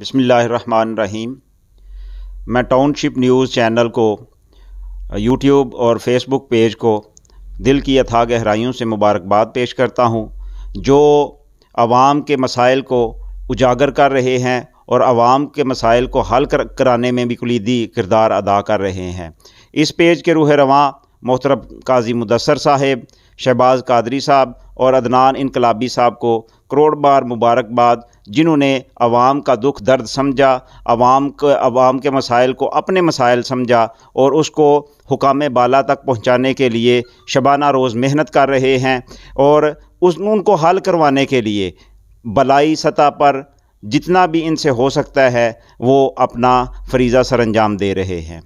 बसमीम मैं township news channel को यूट्यूब और फेसबुक पेज को दिल की यथा गहराइयों से मुबारकबाद पेश करता हूँ जो आवाम के मसाइल को उजागर कर रहे हैं और आवाम के मसाइल को हल कर, कराने में भी कुलीदी किरदार अदा कर रहे हैं इस पेज के रूह रवान मोहतरब काजी मुदसर साहेब शहबाज कादरी साहब और अदनान इनकलाबी साहब को करोड़ बार मुबारकबाद जिन्होंने अवाम का दुख दर्द समझा अवाम के आवाम के मसाइल को अपने मसाइल समझा और उसको हुकाम बाला तक पहुँचाने के लिए शबाना रोज़ मेहनत कर रहे हैं और उस उनको हल करवाने के लिए बलाई सतह पर जितना भी इनसे हो सकता है वो अपना फरीज़ा सरंजाम दे रहे हैं